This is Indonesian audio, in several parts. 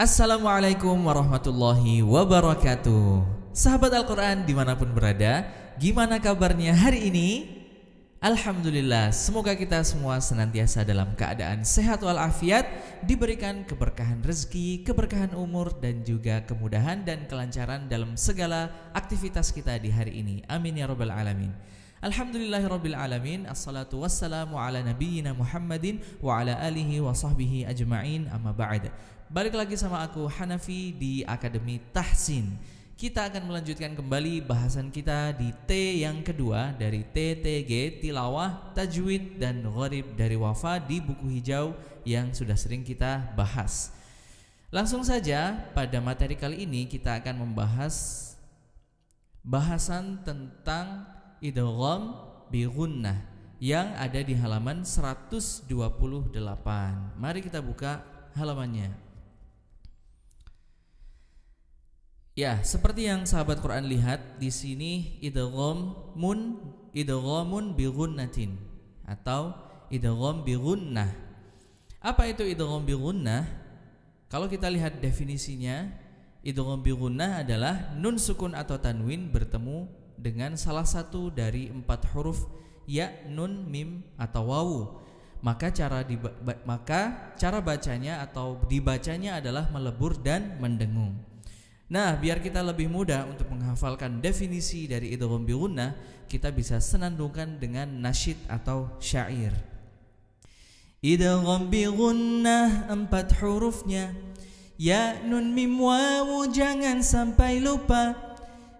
Assalamualaikum warahmatullahi wabarakatuh Sahabat Al-Quran dimanapun berada Gimana kabarnya hari ini? Alhamdulillah Semoga kita semua senantiasa dalam keadaan sehat walafiat Diberikan keberkahan rezeki, keberkahan umur Dan juga kemudahan dan kelancaran dalam segala aktivitas kita di hari ini Amin ya robbal alamin Alamin Assalatu wassalamu ala nabiyina Muhammadin Wa ala alihi wa sahbihi ajma'in amma ba'da Balik lagi sama aku Hanafi di Akademi Tahsin. Kita akan melanjutkan kembali bahasan kita di T yang kedua dari TTG Tilawah, Tajwid dan Gharib dari Wafa di buku hijau yang sudah sering kita bahas. Langsung saja pada materi kali ini kita akan membahas bahasan tentang idgham bi gunnah yang ada di halaman 128. Mari kita buka halamannya. Ya, seperti yang sahabat Quran lihat di sini mun idghamun bi ghunnatin atau idgham bi ghunnah. Apa itu idgham bi ghunnah? Kalau kita lihat definisinya, idgham bi ghunnah adalah nun sukun atau tanwin bertemu dengan salah satu dari empat huruf ya, nun, mim atau wawu. Maka cara maka cara bacanya atau dibacanya adalah melebur dan mendengung. Nah, biar kita lebih mudah untuk menghafalkan definisi dari idgham bi gunnah, kita bisa senandungkan dengan nasyid atau syair. Idgham bi gunnah empat hurufnya. Ya nun mim wawu jangan sampai lupa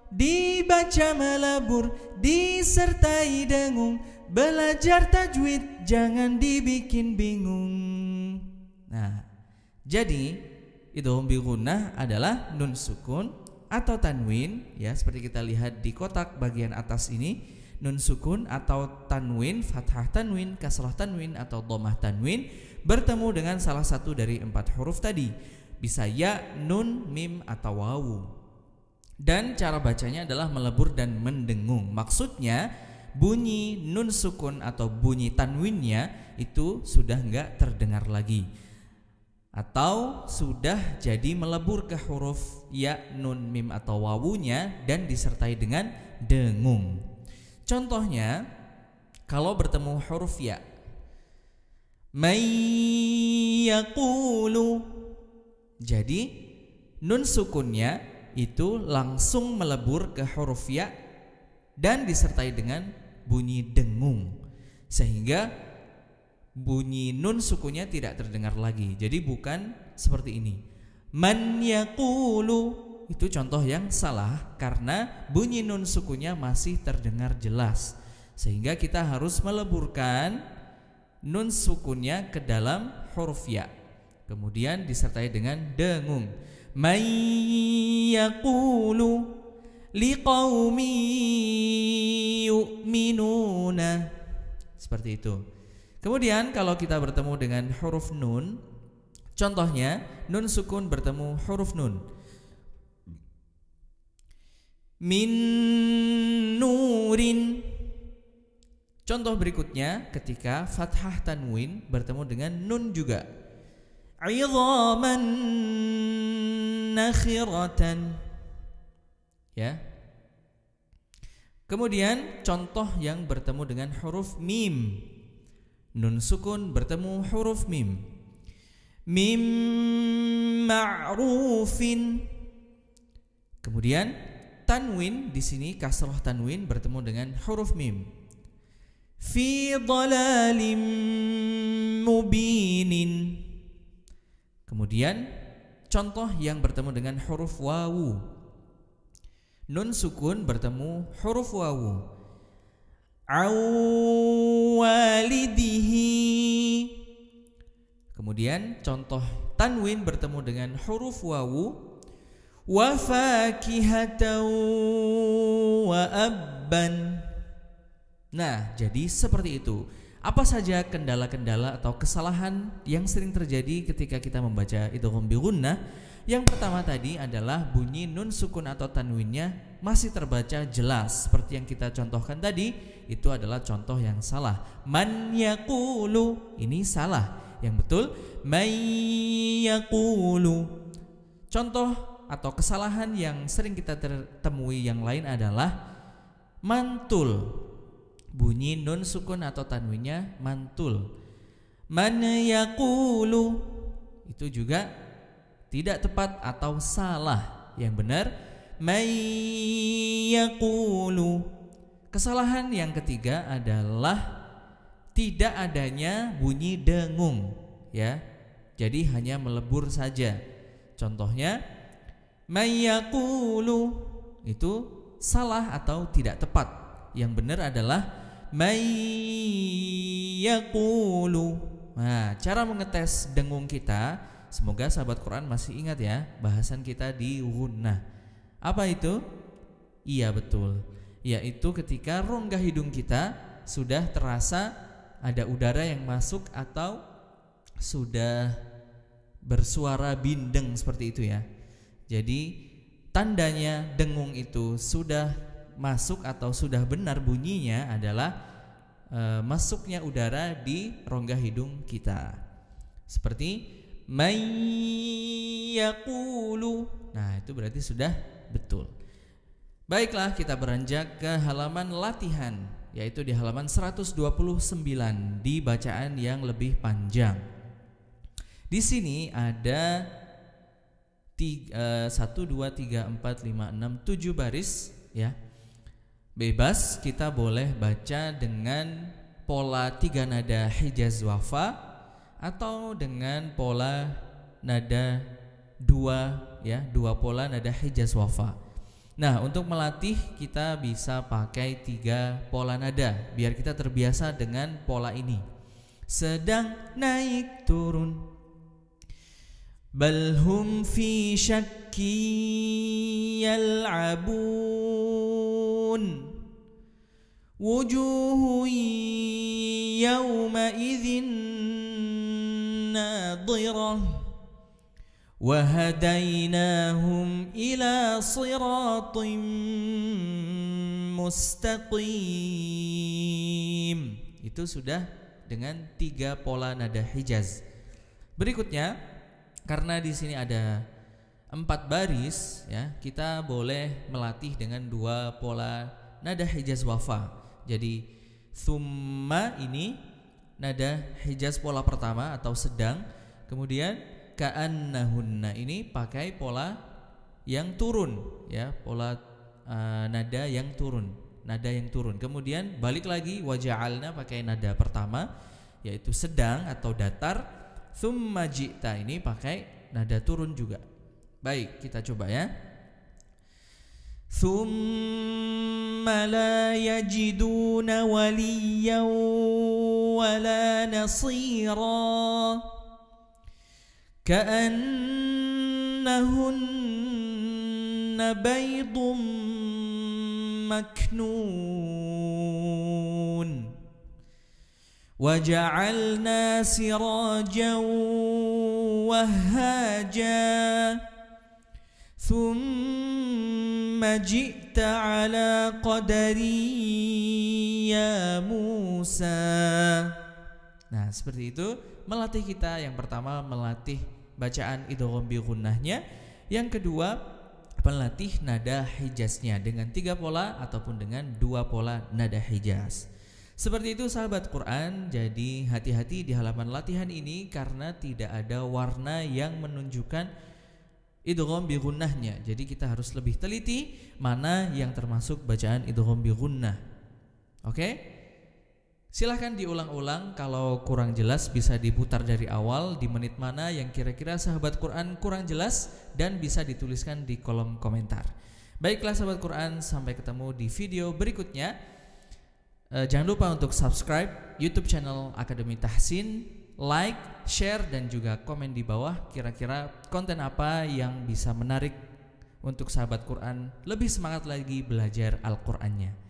dibaca melabur disertai dengung belajar tajwid jangan dibikin bingung nah jadi idhom bi adalah nun sukun atau tanwin ya seperti kita lihat di kotak bagian atas ini nun sukun atau tanwin fathah tanwin kasrah tanwin atau domah tanwin bertemu dengan salah satu dari empat huruf tadi bisa ya nun mim atau wawu dan cara bacanya adalah melebur dan mendengung maksudnya bunyi nun sukun atau bunyi tanwinnya itu sudah nggak terdengar lagi atau sudah jadi melebur ke huruf ya, nun, mim atau wawunya dan disertai dengan dengung. Contohnya kalau bertemu huruf ya Mayyakulu Jadi nun sukunnya itu langsung melebur ke huruf ya dan disertai dengan bunyi dengung sehingga bunyi nun sukunya tidak terdengar lagi. Jadi bukan seperti ini. Man yakulu itu contoh yang salah karena bunyi nun sukunya masih terdengar jelas. Sehingga kita harus meleburkan nun sukunya ke dalam huruf ya. Kemudian disertai dengan dengung. Man yakulu liqaumi yu'minuna. Seperti itu. Kemudian kalau kita bertemu dengan huruf nun, contohnya nun sukun bertemu huruf nun. Min nurin. Contoh berikutnya ketika fathah tanwin bertemu dengan nun juga. Idhaman nakhiratan. Ya. Kemudian contoh yang bertemu dengan huruf mim Nun sukun bertemu huruf mim. Mim ma'rufin. Kemudian tanwin di sini kasroh tanwin bertemu dengan huruf mim. Fi dalalim mubinin. Kemudian contoh yang bertemu dengan huruf wawu. Nun sukun bertemu huruf wawu an Kemudian contoh tanwin bertemu dengan huruf wawu wa fakihatan wa abban. Nah, jadi seperti itu. Apa saja kendala-kendala atau kesalahan yang sering terjadi ketika kita membaca idgham bi Yang pertama tadi adalah bunyi nun sukun atau tanwinnya masih terbaca jelas seperti yang kita contohkan tadi itu adalah contoh yang salah man ini salah yang betul may contoh atau kesalahan yang sering kita temui yang lain adalah mantul bunyi nun sukun atau tanwinnya mantul man itu juga tidak tepat atau salah yang benar mayyakulu kesalahan yang ketiga adalah tidak adanya bunyi dengung ya jadi hanya melebur saja contohnya mayyakulu itu salah atau tidak tepat yang benar adalah mayyakulu nah cara mengetes dengung kita semoga sahabat Quran masih ingat ya bahasan kita di Hunnah. Apa itu? Iya betul, yaitu ketika rongga hidung kita sudah terasa ada udara yang masuk atau sudah bersuara bindeng seperti itu ya. Jadi tandanya dengung itu sudah masuk atau sudah benar bunyinya adalah e, masuknya udara di rongga hidung kita. Seperti mayakulu Nah, itu berarti sudah betul. Baiklah, kita beranjak ke halaman latihan, yaitu di halaman 129 di bacaan yang lebih panjang. Di sini ada 3, 1 2 3 4 5 6 7 baris ya. Bebas kita boleh baca dengan pola tiga nada hijaz wafa atau dengan pola nada dua ya dua pola nada hijaz wafa. Nah untuk melatih kita bisa pakai tiga pola nada biar kita terbiasa dengan pola ini. Sedang naik turun. balhum fi syakki yal'abun Wujuhu yawma idhin nadirah وهديناهم إلى صراط mustaqim itu sudah dengan tiga pola nada hijaz berikutnya karena di sini ada empat baris ya kita boleh melatih dengan dua pola nada hijaz wafa jadi thumma ini nada hijaz pola pertama atau sedang kemudian ka'annahunna ini pakai pola yang turun ya, pola uh, nada yang turun, nada yang turun. Kemudian balik lagi waja'alna pakai nada pertama yaitu sedang atau datar, thumma ji'ta ini pakai nada turun juga. Baik, kita coba ya. thumma la yajiduna waliyan wala Nasira. كأنهن بيض مكنون وجعلنا سراجا وهاجا ثم جئت على قدري يا موسى. Nah seperti itu melatih kita yang pertama melatih bacaan idgham bi gunnahnya. Yang kedua, pelatih nada hijaznya dengan tiga pola ataupun dengan dua pola nada hijaz. Seperti itu sahabat Quran, jadi hati-hati di halaman latihan ini karena tidak ada warna yang menunjukkan idgham bi gunnahnya. Jadi kita harus lebih teliti mana yang termasuk bacaan idgham bi gunnah. Oke? Okay? Silahkan diulang-ulang kalau kurang jelas bisa diputar dari awal di menit mana yang kira-kira sahabat Quran kurang jelas dan bisa dituliskan di kolom komentar. Baiklah sahabat Quran, sampai ketemu di video berikutnya. E, jangan lupa untuk subscribe YouTube channel Akademi Tahsin, like, share dan juga komen di bawah kira-kira konten apa yang bisa menarik untuk sahabat Quran lebih semangat lagi belajar Al-Qur'annya.